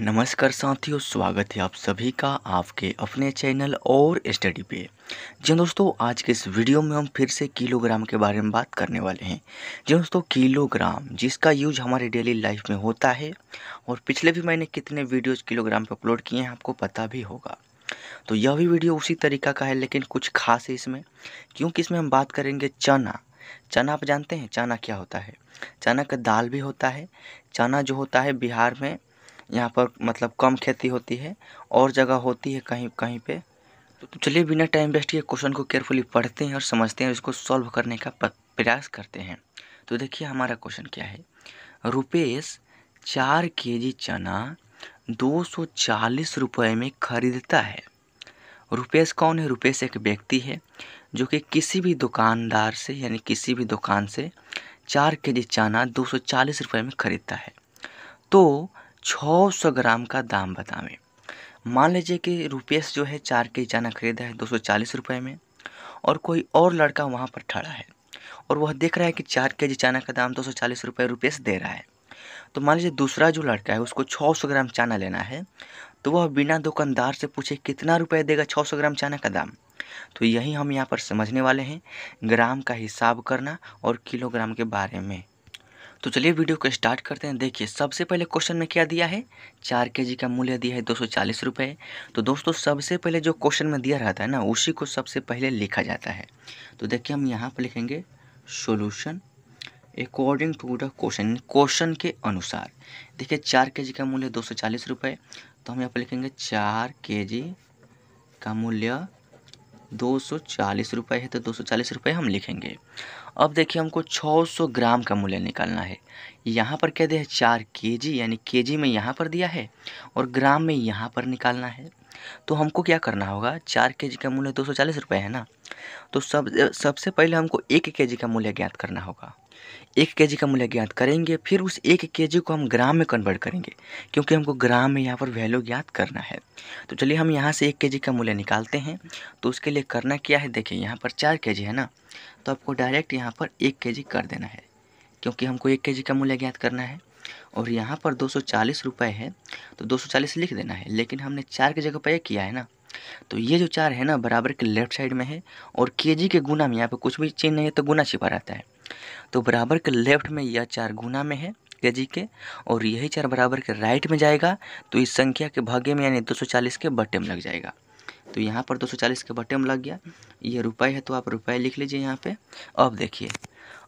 नमस्कार साथियों स्वागत है आप सभी का आपके अपने चैनल और स्टडी पे जी हाँ दोस्तों आज के इस वीडियो में हम फिर से किलोग्राम के बारे में बात करने वाले हैं जी हाँ दोस्तों किलोग्राम जिसका यूज हमारे डेली लाइफ में होता है और पिछले भी मैंने कितने वीडियोस किलोग्राम पे अपलोड किए हैं आपको पता भी होगा तो यह भी वीडियो उसी तरीका का है लेकिन कुछ खास है इसमें क्योंकि इसमें हम बात करेंगे चना चना आप जानते हैं चना क्या होता है चना का दाल भी होता है चना जो होता है बिहार में यहाँ पर मतलब कम खेती होती है और जगह होती है कहीं कहीं पे तो चलिए बिना टाइम वेस्ट के क्वेश्चन को केयरफुली पढ़ते हैं और समझते हैं और इसको सॉल्व करने का प्रयास करते हैं तो देखिए हमारा क्वेश्चन क्या है रुपेश चार के जी चना दो सौ चालीस रुपये में खरीदता है रुपेश कौन है रुपेश एक व्यक्ति है जो कि किसी भी दुकानदार से यानी किसी भी दुकान से चार के जी चना दो सौ चालीस रुपये में खरीदता है तो छः सौ ग्राम का दाम बतावें मान लीजिए कि रुपेश जो है चार के चाना खरीदा है दो सौ चालीस रुपये में और कोई और लड़का वहाँ पर खड़ा है और वह देख रहा है कि चार के जी चना का दाम दो सौ चालीस रुपये रुपेश दे रहा है तो मान लीजिए दूसरा जो लड़का है उसको छः सौ ग्राम चाना लेना है तो वह बिना दुकानदार से पूछे कितना रुपये देगा छः सौ ग्राम चाना का दाम तो यही हम यहाँ पर समझने वाले हैं ग्राम का हिसाब करना और किलोग्राम के बारे में तो चलिए वीडियो को स्टार्ट करते हैं देखिए सबसे पहले क्वेश्चन में क्या दिया है चार के जी का मूल्य दिया है दो सौ चालीस रुपये तो दोस्तों सबसे पहले जो क्वेश्चन में दिया रहता है ना उसी को सबसे पहले लिखा जाता है तो देखिए हम यहाँ पर लिखेंगे solution according to the question question के अनुसार देखिए चार के जी का मूल्य दो सौ चालीस रुपये तो हम यहाँ पर लिखेंगे चार के जी का मूल्य दो सौ चालीस रुपये है तो दो सौ चालीस रुपये हम लिखेंगे अब देखिए हमको छः सौ ग्राम का मूल्य निकालना है यहाँ पर क्या दिया है चार के जी यानी के जी में यहाँ पर दिया है और ग्राम में यहाँ पर निकालना है तो हमको क्या करना होगा चार के जी का मूल्य दो सौ चालीस रुपये है ना तो सब सबसे पहले हमको एक के जी का मूल्य ज्ञात करना होगा एक के का मूल्य ज्ञात करेंगे फिर उस एक के को हम ग्राम में कन्वर्ट करेंगे क्योंकि हमको ग्राम में यहाँ पर वैल्यू ज्ञात करना है तो चलिए हम यहाँ से एक के का मूल्य निकालते हैं तो उसके लिए करना क्या है देखिए यहाँ पर चार के है ना तो आपको डायरेक्ट यहाँ पर एक के कर देना है क्योंकि हमको एक के का मूल्य ज्ञात करना है और यहाँ पर दो सौ है तो दो लिख देना है लेकिन हमने चार के जगह पर एक किया है ना तो ये जो चार है ना बराबर के लेफ्ट साइड में है और के जी के गुना में यहाँ पर कुछ भी चेंज नहीं है तो गुना छिपा रहता है तो बराबर के लेफ्ट में यह चार गुना में है के जी के और यही चार बराबर के राइट में जाएगा तो इस संख्या के भाग्य में यानी 240 के बटे में लग जाएगा तो यहाँ पर 240 के बटे में लग गया ये रुपये है तो आप रुपये लिख लीजिए यहाँ पे अब देखिए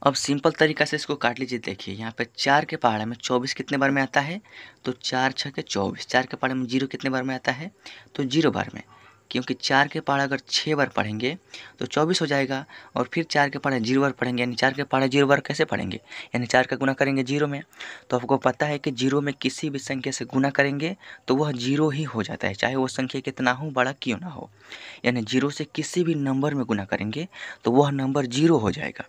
अब सिंपल तरीका से इसको काट लीजिए देखिए यहाँ पे चार के पहाड़ में चौबीस कितने बार में आता है तो चार छः के चौबीस चार के पहाड़ में जीरो कितने बार में आता है तो जीरो बार में क्योंकि चार के पहाड़ अगर छः बार पढ़ेंगे तो चौबीस हो जाएगा और फिर चार के पहाड़ जीरो बार पढ़ेंगे यानी चार के पहाड़ जीरो बार कैसे पढ़ेंगे यानी चार का गुना करेंगे जीरो में तो आपको पता है कि जीरो में किसी भी संख्या से गुना करेंगे तो वह जीरो ही हो जाता है चाहे वह संख्या कितना हो बड़ा क्यों ना हो यानी जीरो से किसी भी नंबर में गुना करेंगे तो वह नंबर जीरो हो जाएगा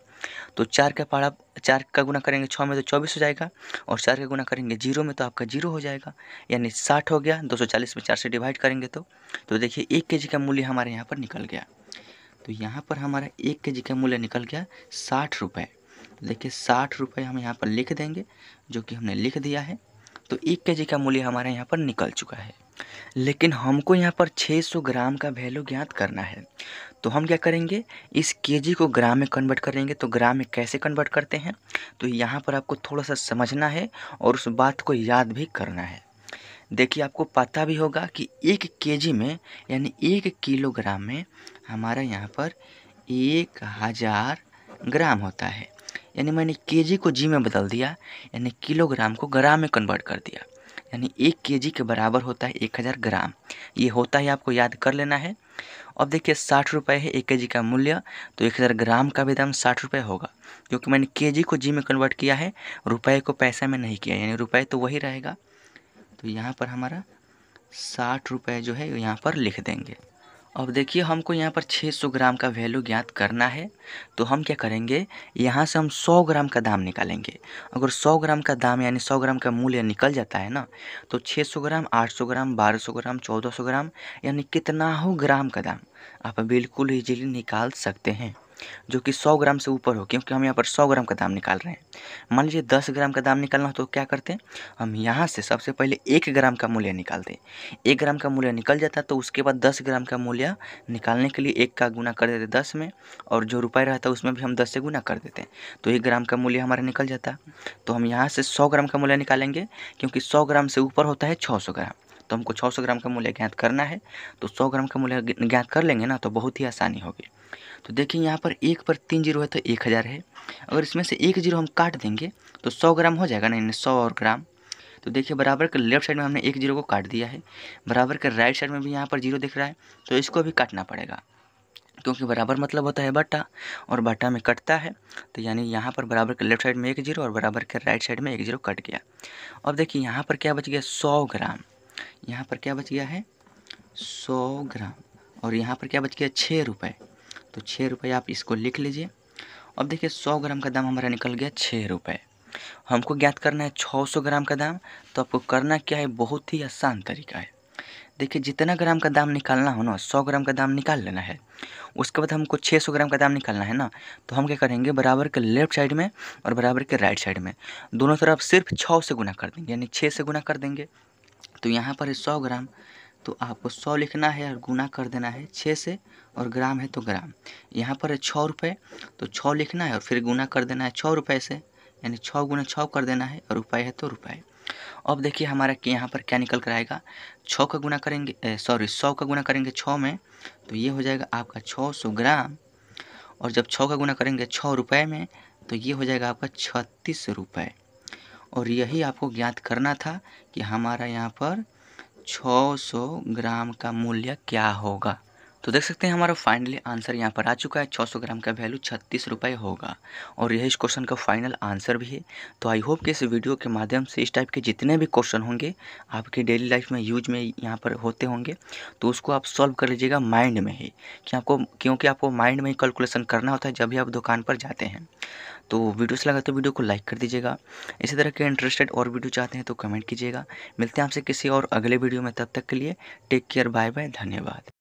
तो चार का पारा चार का गुना करेंगे छः में तो चौबीस हो जाएगा और चार का गुना करेंगे जीरो में तो आपका जीरो हो जाएगा यानी साठ हो गया दो सौ चालीस में चार से डिवाइड करेंगे तो तो देखिए एक के जी का मूल्य हमारे यहाँ पर निकल गया तो यहाँ पर हमारा एक के जी का मूल्य निकल गया साठ रुपये देखिए साठ रुपये हम यहाँ पर लिख देंगे जो कि हमने लिख दिया है तो एक के जी का मूल्य हमारे यहाँ पर निकल चुका है लेकिन हमको यहाँ पर 600 ग्राम का वैल्यू ज्ञात करना है तो हम क्या करेंगे इस केजी को ग्राम में कन्वर्ट करेंगे तो ग्राम में कैसे कन्वर्ट करते हैं तो यहाँ पर आपको थोड़ा सा समझना है और उस बात को याद भी करना है देखिए आपको पता भी होगा कि एक केजी में यानी एक किलोग्राम में हमारा यहाँ पर एक हज़ार ग्राम होता है यानी मैंने के को जी में बदल दिया यानी किलोग्राम को ग्राम में कन्वर्ट कर दिया यानी एक के के बराबर होता है एक हज़ार ग्राम ये होता है आपको याद कर लेना है अब देखिए साठ रुपये है एक के का मूल्य तो एक हज़ार ग्राम का भी दाम साठ रुपये होगा क्योंकि मैंने जी को जी में कन्वर्ट किया है रुपए को पैसा में नहीं किया यानी रुपए तो वही रहेगा तो यहाँ पर हमारा साठ रुपये जो है यहाँ पर लिख देंगे अब देखिए हमको यहाँ पर 600 ग्राम का वैल्यू ज्ञात करना है तो हम क्या करेंगे यहाँ से हम 100 ग्राम का दाम निकालेंगे अगर 100 ग्राम का दाम यानी 100 ग्राम का मूल्य निकल जाता है ना तो 600 ग्राम 800 ग्राम 1200 ग्राम 1400 ग्राम यानी कितना हो ग्राम का दाम आप बिल्कुल इजीली निकाल सकते हैं जो कि सौ ग्राम से ऊपर हो क्योंकि हम यहाँ पर सौ ग्राम का दाम निकाल रहे हैं मान लीजिए दस ग्राम का दाम निकालना हो तो क्या करते हैं हम यहाँ से सबसे पहले एक ग्राम का मूल्य निकालते एक ग्राम का मूल्य निकल जाता तो उसके बाद दस ग्राम का मूल्य निकालने के लिए एक का गुना कर देते दस में और जो रुपये रहता उसमें भी हम दस से गुना कर देते हैं तो एक ग्राम का मूल्य हमारा निकल जाता तो हम यहाँ से सौ ग्राम का मूल्य निकालेंगे क्योंकि सौ ग्राम से ऊपर होता है छः सौ ग्राम तो हमको 600 ग्राम का मूल्य ज्ञात करना है तो 100 ग्राम का मूल्य ज्ञात कर लेंगे ना तो बहुत ही आसानी होगी तो देखिए यहाँ पर एक पर तीन जीरो है तो एक हज़ार है अगर इसमें से एक जीरो हम काट देंगे तो सौ ग्राम हो जाएगा नहीं सौ और ग्राम तो देखिए बराबर के लेफ्ट साइड में हमने एक जीरो को काट दिया है बराबर के राइट साइड में भी यहाँ पर जीरो दिख रहा है तो इसको भी काटना पड़ेगा क्योंकि बराबर मतलब होता है बटा और बटा में कटता है तो यानी यहाँ पर बराबर के लेफ्ट साइड में एक जीरो और बराबर के राइट साइड में एक जीरो कट गया अब देखिए यहाँ पर क्या बच गया सौ ग्राम यहाँ पर क्या बच गया है सौ ग्राम और यहाँ पर क्या बच गया छः रुपये तो छः रुपये आप इसको लिख लीजिए अब देखिए सौ ग्राम का दाम हमारा निकल गया छः रुपये हमको ज्ञात करना है छः सौ ग्राम का दाम तो आपको करना क्या है बहुत ही आसान तरीका है देखिए जितना ग्राम का दाम निकालना हो ना सौ ग्राम का दाम निकाल लेना है उसके बाद हमको छः सौ ग्राम का दाम निकालना है ना तो हम क्या करेंगे बराबर के लेफ्ट साइड में और बराबर के राइट साइड में दोनों तरफ सिर्फ छः से गुना कर देंगे यानी छः से गुना कर देंगे तो यहाँ पर है सौ ग्राम तो आपको सौ लिखना है और गुना कर देना है छः से और ग्राम है तो ग्राम यहाँ पर है छः रुपये तो छः लिखना है और फिर गुना कर देना है छः रुपये से यानी छः गुना छः कर देना है और रुपये है तो रुपये अब देखिए हमारा कि यहाँ पर क्या निकल कर आएगा छः का गुना करेंगे सॉरी सौ का गुना करेंगे छः में तो ये हो जाएगा आपका छः सौ ग्राम और जब छः का गुना करेंगे छः रुपये में तो ये हो जाएगा आपका छत्तीस रुपये और यही आपको ज्ञात करना था कि हमारा यहाँ पर छः सौ ग्राम का मूल्य क्या होगा तो देख सकते हैं हमारा फाइनली आंसर यहाँ पर आ चुका है 600 ग्राम का वैल्यू छत्तीस रुपये होगा और यह इस क्वेश्चन का फाइनल आंसर भी है तो आई होप कि इस वीडियो के माध्यम से इस टाइप के जितने भी क्वेश्चन होंगे आपके डेली लाइफ में यूज में यहाँ पर होते होंगे तो उसको आप सॉल्व कर लीजिएगा माइंड में ही कि आपको क्योंकि आपको माइंड में ही कैलकुलेशन करना होता है जब भी आप दुकान पर जाते हैं तो वीडियो से लगा तो वीडियो को लाइक कर दीजिएगा इसी तरह के इंटरेस्टेड और वीडियो चाहते हैं तो कमेंट कीजिएगा मिलते हैं आपसे किसी और अगले वीडियो में तब तक के लिए टेक केयर बाय बाय धन्यवाद